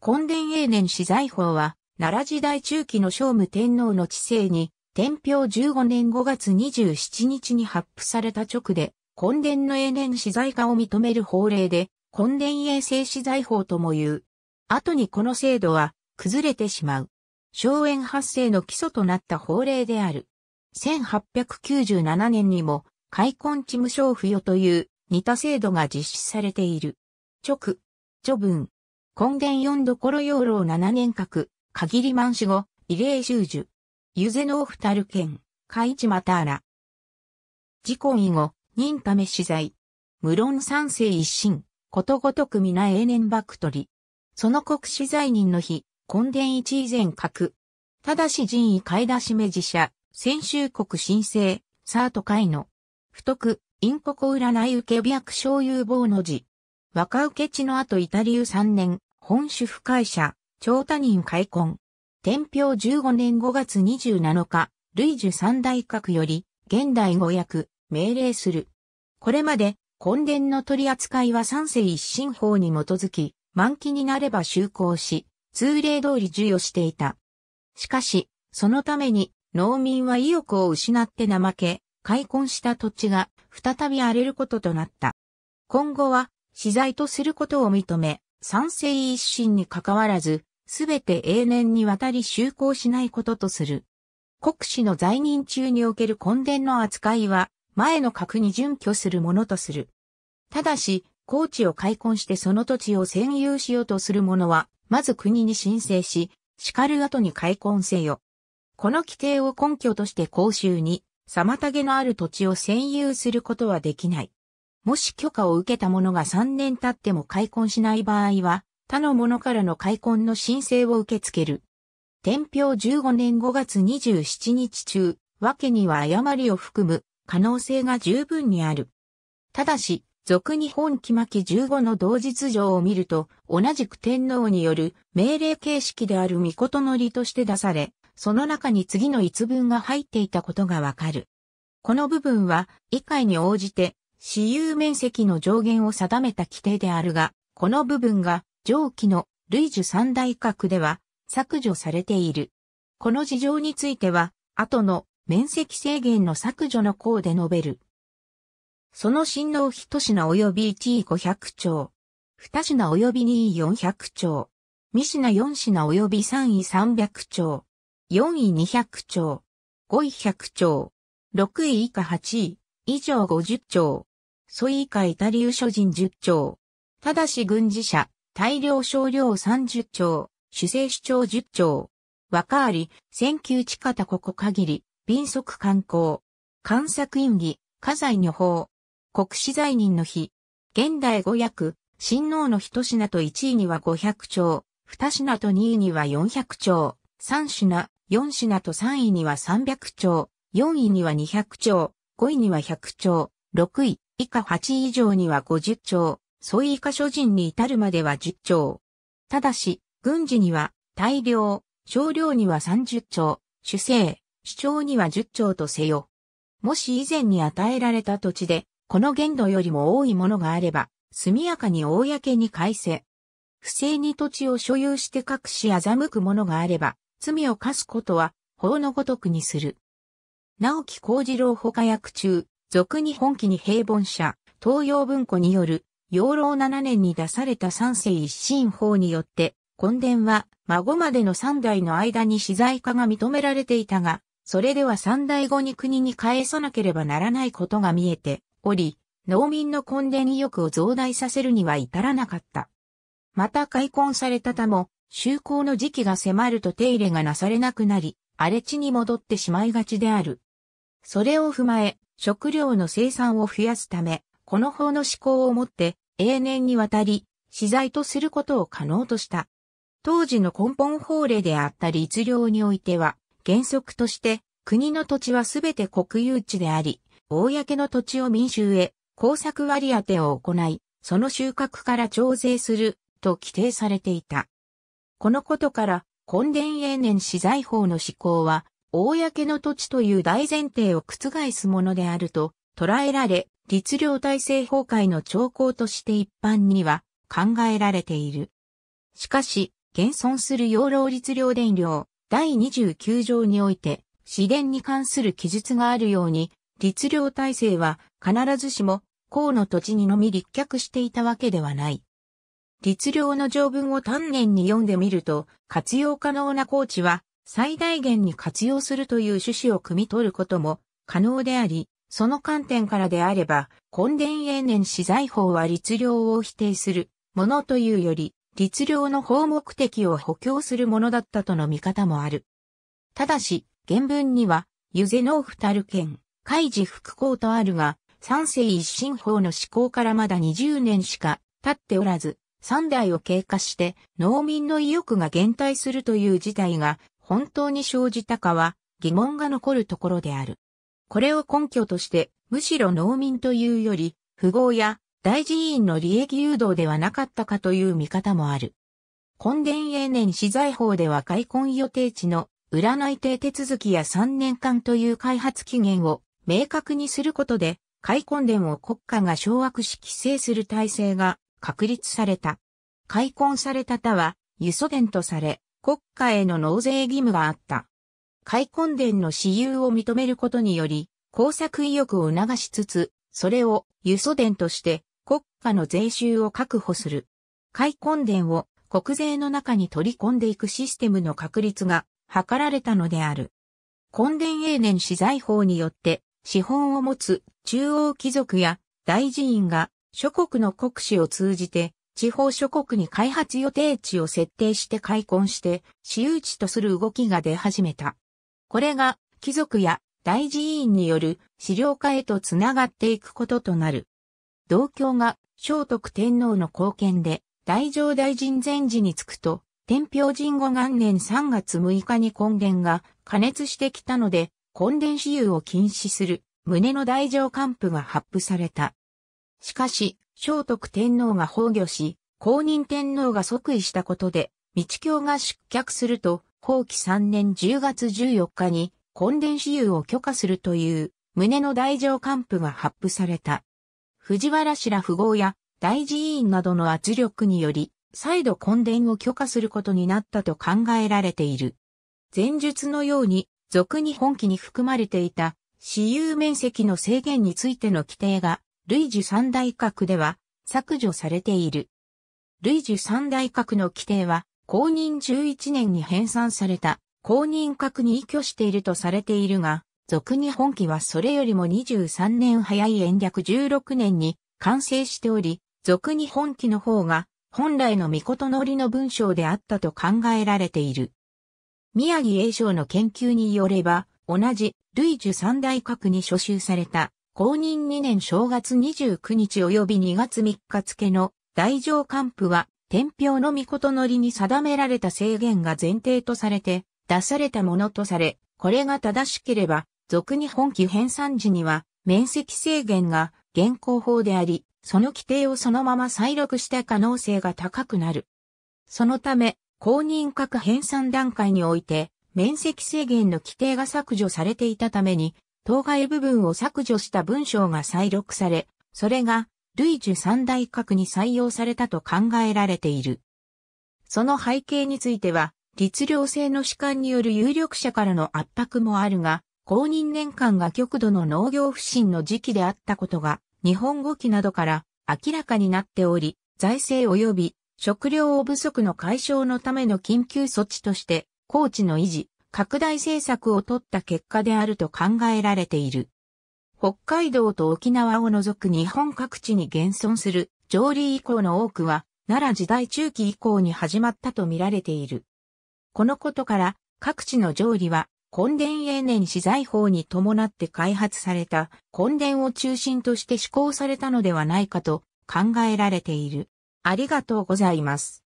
根伝永年資財法は、奈良時代中期の聖武天皇の治世に、天平15年5月27日に発布された直で、根伝の永年資財化を認める法令で、根伝永世資財法とも言う。後にこの制度は、崩れてしまう。荘園発生の基礎となった法令である。1897年にも、開根地無償付与という似た制度が実施されている。直、序文、根源四所養老七年格、限り満死後、異例修樹。ゆぜのおふたる県、い地またあら。事故以後、忍ため死材。無論三世一心、ことごとく皆永年幕取り。その国死罪人の日、根伝一以前格。ただし人位買い出し目自社、先週国申請、サート会の。不徳、陰国占い受け白小有望の字。若受け地の後イタリウ三年、本主不会者、長他人開墾。天平15年5月27日、類樹三大閣より、現代語訳、命令する。これまで、根伝の取り扱いは三世一新法に基づき、満期になれば就航し、通例通り授与していた。しかし、そのために、農民は意欲を失って怠け、開墾した土地が再び荒れることとなった。今後は、資材とすることを認め、賛成一心に関わらず、すべて永年にわたり就航しないこととする。国史の在任中における根伝の扱いは、前の格に準拠するものとする。ただし、高地を開墾してその土地を占有しようとする者は、まず国に申請し、叱る後に開墾せよ。この規定を根拠として公衆に、妨げのある土地を占有することはできない。もし許可を受けた者が3年経っても開墾しない場合は、他の者からの開墾の申請を受け付ける。天平15年5月27日中、わけには誤りを含む可能性が十分にある。ただし、俗日本期巻15の同日上を見ると、同じく天皇による命令形式である御事の理として出され、その中に次の一文が入っていたことがわかる。この部分は、以下に応じて、私有面積の上限を定めた規定であるが、この部分が上記の類似三大格では削除されている。この事情については、後の面積制限の削除の項で述べる。その新納一品及び1位500兆。二品及び2位400兆。三品四品及び3位300兆。4位200兆。5位100兆。6位以下8位。以上50兆。ソイイカイタリウ諸人10兆。ただし軍事者、大量少量30兆、主政主張10兆。若あり、選球地方ここ限り、敏速観光。観作院議、家財女法。国史罪人の日。現代五役、新王の一品と一位には500兆、二品と二位には400兆、三品、四品と三位には300兆、四位には200兆、5位には100兆、6位、以下8位以上には50兆、う以下諸人に至るまでは10兆。ただし、軍事には大量、少量には30兆、主政、主張には10兆とせよ。もし以前に与えられた土地で、この限度よりも多いものがあれば、速やかに公に返せ。不正に土地を所有して隠し欺くものがあれば、罪を課すことは、法のごとくにする。直木幸次郎他役中、俗に本気に平凡者、東洋文庫による、養老七年に出された三世一新法によって、根伝は、孫までの三代の間に資材化が認められていたが、それでは三代後に国に返さなければならないことが見えており、農民の根伝意欲を増大させるには至らなかった。また開墾されたたも、就航の時期が迫ると手入れがなされなくなり、荒れ地に戻ってしまいがちである。それを踏まえ、食料の生産を増やすため、この法の施行をもって永年にわたり、資材とすることを可能とした。当時の根本法令であった律令においては、原則として国の土地はすべて国有地であり、公の土地を民衆へ工作割当を行い、その収穫から徴税すると規定されていた。このことから、根伝永年資材法の施行は公の土地という大前提を覆すものであると捉えられ、律令体制崩壊の兆候として一般には考えられている。しかし、現存する養老律令伝令第29条において、私伝に関する記述があるように、律令体制は必ずしも公の土地にのみ立脚していたわけではない。律令の条文を丹念に読んでみると、活用可能な高地は最大限に活用するという趣旨を汲み取ることも可能であり、その観点からであれば、根伝永年資材法は律令を否定するものというより、律令の法目的を補強するものだったとの見方もある。ただし、原文には、ゆぜノーたるルケン、開示復興とあるが、三世一新法の施行からまだ20年しか経っておらず、三代を経過して農民の意欲が減退するという事態が本当に生じたかは疑問が残るところである。これを根拠として、むしろ農民というより、富豪や大寺院の利益誘導ではなかったかという見方もある。根伝永年資材法では開墾予定地の占い定手続きや3年間という開発期限を明確にすることで、開墾伝を国家が掌握し規制する体制が確立された。開墾された他は、輸送伝とされ、国家への納税義務があった。開墾田の私有を認めることにより、工作意欲を促しつつ、それを輸送殿として国家の税収を確保する。開墾田を国税の中に取り込んでいくシステムの確立が図られたのである。墾田永年資財法によって資本を持つ中央貴族や大寺院が諸国の国史を通じて地方諸国に開発予定地を設定して開墾して、私有地とする動きが出始めた。これが、貴族や大寺院による資料化へとつながっていくこととなる。同郷が聖徳天皇の貢献で、大乗大臣前寺に着くと、天平神後元年3月6日に根源が加熱してきたので、根源私有を禁止する旨の大乗官府が発布された。しかし、聖徳天皇が崩御し、公認天皇が即位したことで、道教が失脚すると、後期3年10月14日に、根伝子有を許可するという、胸の大乗官府が発布された。藤原氏ら富豪や大寺委員などの圧力により、再度根伝を許可することになったと考えられている。前述のように、俗に本気に含まれていた、私有面積の制限についての規定が類似三大格では削除されている。類似三大格の規定は、公認11年に編纂された公認格に依拠しているとされているが、俗に本記はそれよりも23年早い延暦16年に完成しており、俗に本記の方が本来の御事のりの文章であったと考えられている。宮城栄章の研究によれば、同じ類受三大格に書集された公認2年正月29日及び2月3日付の大乗官府は、天平の御事のりに定められた制限が前提とされて、出されたものとされ、これが正しければ、俗に本記編纂時には、面積制限が現行法であり、その規定をそのまま再録した可能性が高くなる。そのため、公認各編纂段階において、面積制限の規定が削除されていたために、当該部分を削除した文章が再録され、それが、類似三大格に採用されたと考えられている。その背景については、律令制の主観による有力者からの圧迫もあるが、公認年間が極度の農業不振の時期であったことが、日本語記などから明らかになっており、財政及び食料不足の解消のための緊急措置として、高知の維持、拡大政策を取った結果であると考えられている。北海道と沖縄を除く日本各地に現存する上理以降の多くは奈良時代中期以降に始まったと見られている。このことから各地の上理は根伝永年資材法に伴って開発された根伝を中心として施行されたのではないかと考えられている。ありがとうございます。